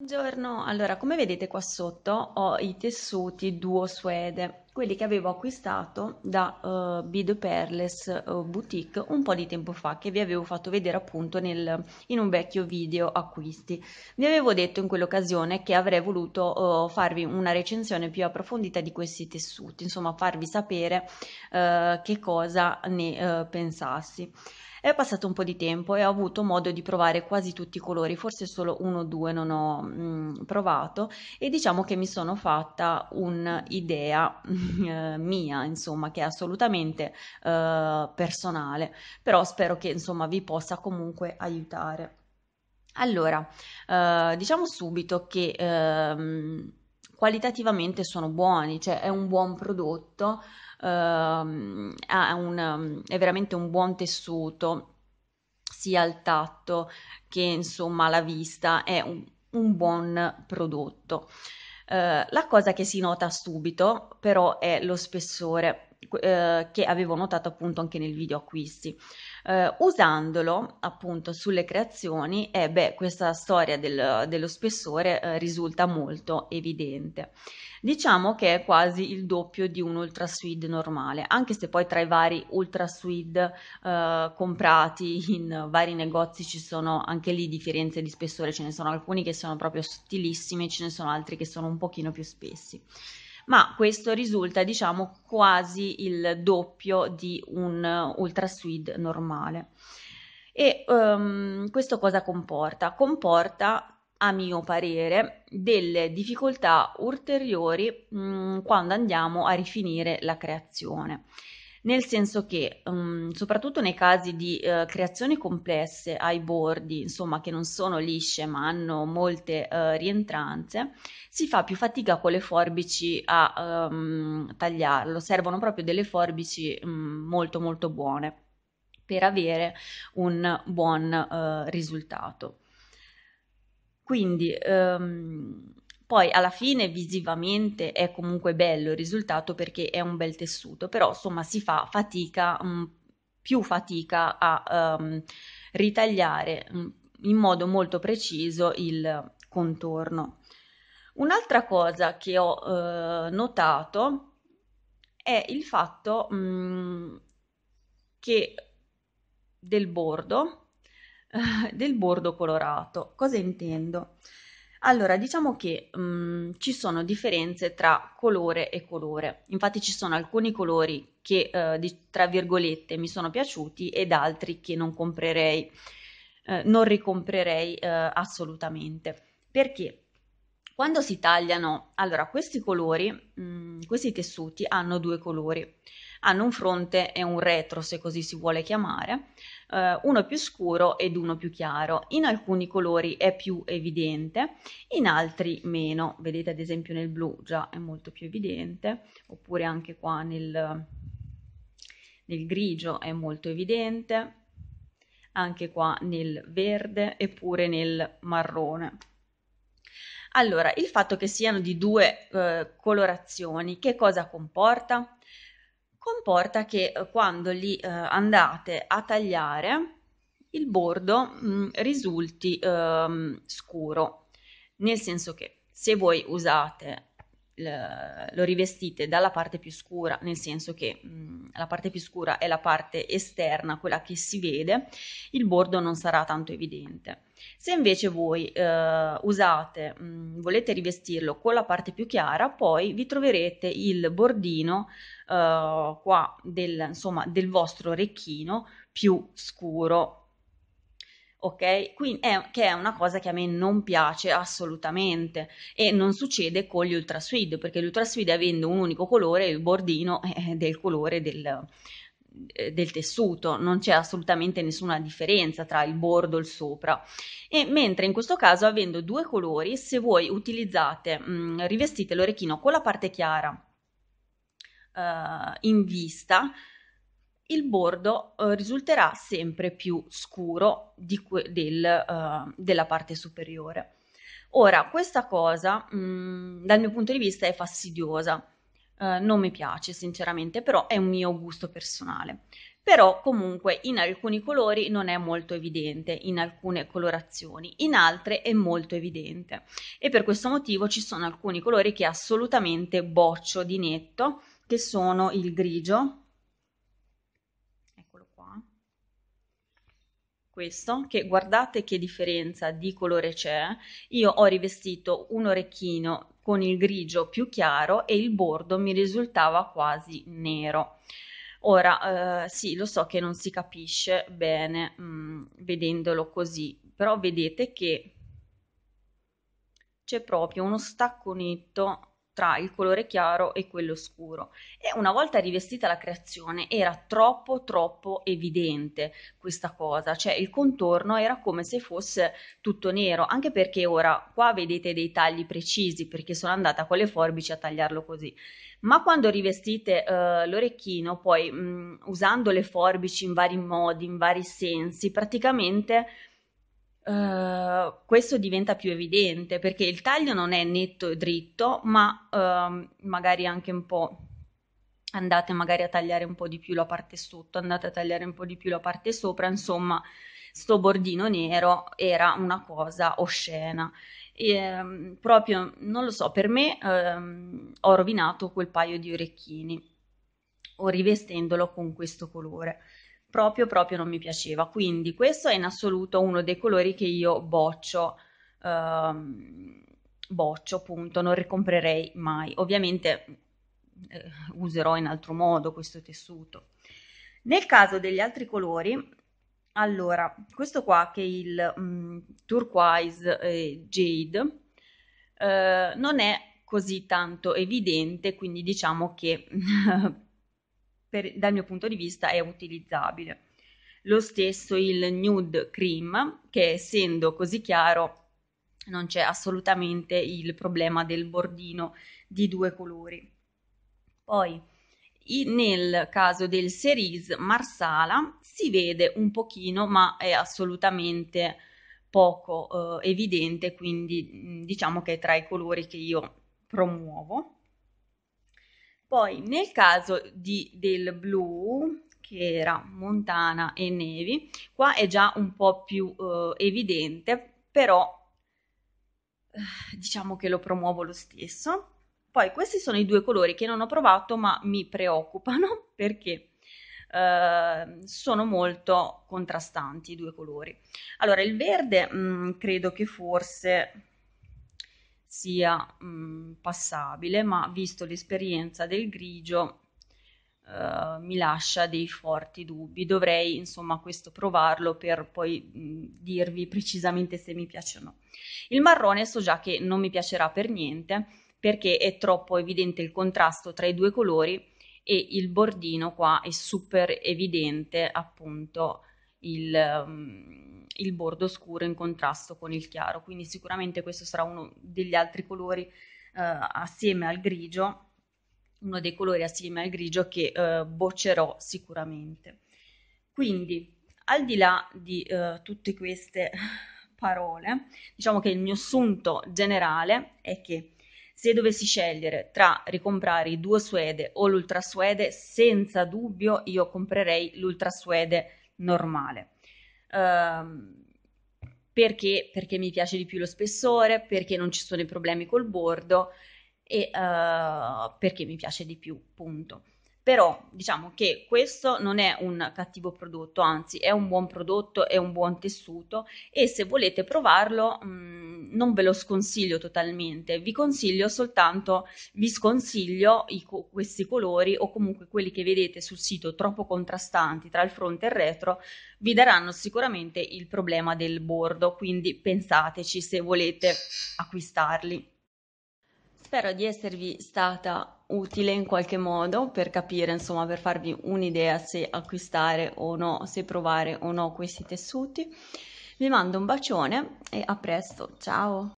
Buongiorno, allora come vedete qua sotto ho i tessuti duo suede, quelli che avevo acquistato da uh, eh, Bido Perles uh, Boutique un po' di tempo fa che vi avevo fatto vedere appunto nel, in un vecchio video acquisti. Vi avevo detto in quell'occasione che avrei voluto uh, farvi una recensione più approfondita di questi tessuti, insomma farvi sapere che cosa ne pensassi. È passato un po' di tempo e ho avuto modo di provare quasi tutti i colori, forse solo uno o due non ho mh, mm, provato e diciamo che mi sono fatta un'idea mia, insomma, che è assolutamente eh, personale, però spero che insomma vi possa comunque aiutare. Allora, eh, diciamo subito che ehm, qualitativamente sono buoni, cioè è un buon prodotto Ehm, un, ehm, è veramente un buon tessuto sia il tatto che insomma alla vista è un, un buon prodotto. Uh, la cosa che si nota subito però è lo spessore uh, che avevo notato appunto anche nel video acquisti eh, usandolo appunto sulle creazioni e eh, beh questa storia del, dello spessore eh, risulta molto evidente. Diciamo che è quasi il doppio di un ultra suede normale, anche se poi tra i vari ultra suede eh, comprati in vari negozi ci sono anche lì differenze di spessore, ce ne sono alcuni che sono proprio sottilissimi, ce ne sono altri che sono un pochino più spessi ma questo risulta diciamo quasi il doppio di un eh, ultra suede normale. E um, questo cosa comporta? Comporta a mio parere, delle difficoltà ulteriori mh, mm, quando andiamo a rifinire la creazione nel senso che um, soprattutto nei casi di uh, creazioni complesse ai bordi, insomma che non sono lisce ma hanno molte uh, rientranze, si fa più fatica con le forbici a um, tagliarlo, servono proprio delle forbici um, molto molto buone per avere un buon uh, risultato. Quindi ehm, poi alla fine visivamente è comunque bello il risultato perché è un bel tessuto, però insomma si fa fatica, mm, più fatica a um, ritagliare mm, in modo molto preciso il contorno. Un'altra cosa che ho eh, notato è il fatto mh, mm, che del bordo, del bordo colorato. Cosa intendo? Allora, diciamo che, mhmm, ci sono differenze tra colore e colore. Infatti ci sono alcuni colori che, uhm, di tra virgolette, "mi sono piaciuti" ed altri che non comprerei uhm, non ricomprerei, uhm, assolutamente. Perché? Quando si tagliano allora questi colori, mhmm, questi tessuti hanno due colori, hanno un fronte e un retro, se così si vuole chiamare eh, uno più scuro ed uno più chiaro. In alcuni colori è più evidente, in altri meno. Vedete ad esempio nel blu già è molto più evidente, oppure anche qua nel, nel grigio è molto evidente, anche qua nel verde eppure nel marrone. Allora, il fatto che siano di due eh, colorazioni, che cosa comporta? comporta che eh, quando li eh, andate a tagliare il bordo mh, mm, risulti eh, scuro, nel senso che se voi usate lo rivestite dalla parte più scura, nel senso che mh, mm, la parte più scura è la parte esterna, quella che si vede, il bordo non sarà tanto evidente. Se invece voi eh, usate, mh, mm, volete rivestirlo con la parte più chiara, poi vi troverete il bordino eh, qua del, insomma, del vostro orecchino più scuro ok? Quindi è, che è una cosa che a me non piace assolutamente e non succede con gli ultrasuid, perché gli ultrasuid avendo un unico colore, il bordino è del colore del, eh, del tessuto, non c'è assolutamente nessuna differenza tra il bordo e il sopra. E mentre in questo caso, avendo due colori, se voi utilizzate, mh, mm, rivestite l'orecchino con la parte chiara uh, in vista, il bordo eh, risulterà sempre più scuro que- del, eh, della parte superiore. Ora, questa cosa mh, mm, dal mio punto di vista è fastidiosa, eh, non mi piace sinceramente, però è un mio gusto personale. Però comunque in alcuni colori non è molto evidente, in alcune colorazioni, in altre è molto evidente. E per questo motivo ci sono alcuni colori che assolutamente boccio di netto, che sono il grigio, questo, che guardate che differenza di colore c'è, io ho rivestito un orecchino con il grigio più chiaro e il bordo mi risultava quasi nero. Ora, eh, sì, lo so che non si capisce bene mh, mm, vedendolo così, però vedete che c'è proprio uno stacco netto tra il colore chiaro e quello scuro e una volta rivestita la creazione era troppo troppo evidente questa cosa, cioè il contorno era come se fosse tutto nero, anche perché ora qua vedete dei tagli precisi perché sono andata con le forbici a tagliarlo così. Ma quando rivestite eh, l'orecchino, poi mh, mm, usando le forbici in vari modi, in vari sensi, praticamente Ehm, questo diventa più evidente perché il taglio non è netto e dritto, ma uh, magari anche un po' andate magari a tagliare un po' di più la parte sotto, andate a tagliare un po' di più la parte sopra, insomma, sto bordino nero era una cosa oscena. E, ehm, proprio, non lo so, per me um, ho rovinato quel paio di orecchini o rivestendolo con questo colore proprio proprio non mi piaceva. Quindi questo è in assoluto uno dei colori che io boccio, ehm, boccio appunto, non ricomprerei mai. Ovviamente eh, userò in altro modo questo tessuto. Nel caso degli altri colori, allora, questo qua che è il mh, mm, turquoise eh, jade eh, non è così tanto evidente, quindi diciamo che per, dal mio punto di vista è utilizzabile. Lo stesso il nude cream, che essendo così chiaro non c'è assolutamente il problema del bordino di due colori. Poi nel caso del Cerise Marsala si vede un pochino ma è assolutamente poco eh, evidente quindi mm, diciamo che è tra i colori che io promuovo poi nel caso di, del blu, che era Montana e Nevi, qua è già un po' più eh, evidente, però eh, diciamo che lo promuovo lo stesso. Poi questi sono i due colori che non ho provato ma mi preoccupano perché eh, sono molto contrastanti i due colori. Allora il verde mh, mm, credo che forse sia mh, passabile, ma visto l'esperienza del grigio eh, mi lascia dei forti dubbi. Dovrei insomma questo provarlo per poi mh, dirvi precisamente se mi piace o no. Il marrone so già che non mi piacerà per niente perché è troppo evidente il contrasto tra i due colori e il bordino qua è super evidente appunto il, ehm, il bordo scuro in contrasto con il chiaro, quindi sicuramente questo sarà uno degli altri colori uh, assieme al grigio, uno dei colori assieme al grigio che uh, boccerò sicuramente. Quindi, al di là di uh, tutte queste parole, diciamo che il mio assunto generale è che se dovessi scegliere tra ricomprare i due suede o l'ultra suede, senza dubbio io comprerei l'ultra suede normale. Uh, perché? Perché mi piace di più lo spessore, perché non ci sono i problemi col bordo e uh, perché mi piace di più, punto però diciamo che questo non è un cattivo prodotto, anzi è un buon prodotto, è un buon tessuto e se volete provarlo mh, mm, non ve lo sconsiglio totalmente, vi consiglio soltanto, vi sconsiglio i, questi colori o comunque quelli che vedete sul sito troppo contrastanti tra il fronte e il retro, vi daranno sicuramente il problema del bordo, quindi pensateci se volete acquistarli. Spero di esservi stata utile in qualche modo per capire, insomma, per farvi un'idea se acquistare o no, se provare o no questi tessuti. Vi mando un bacione e a presto, ciao!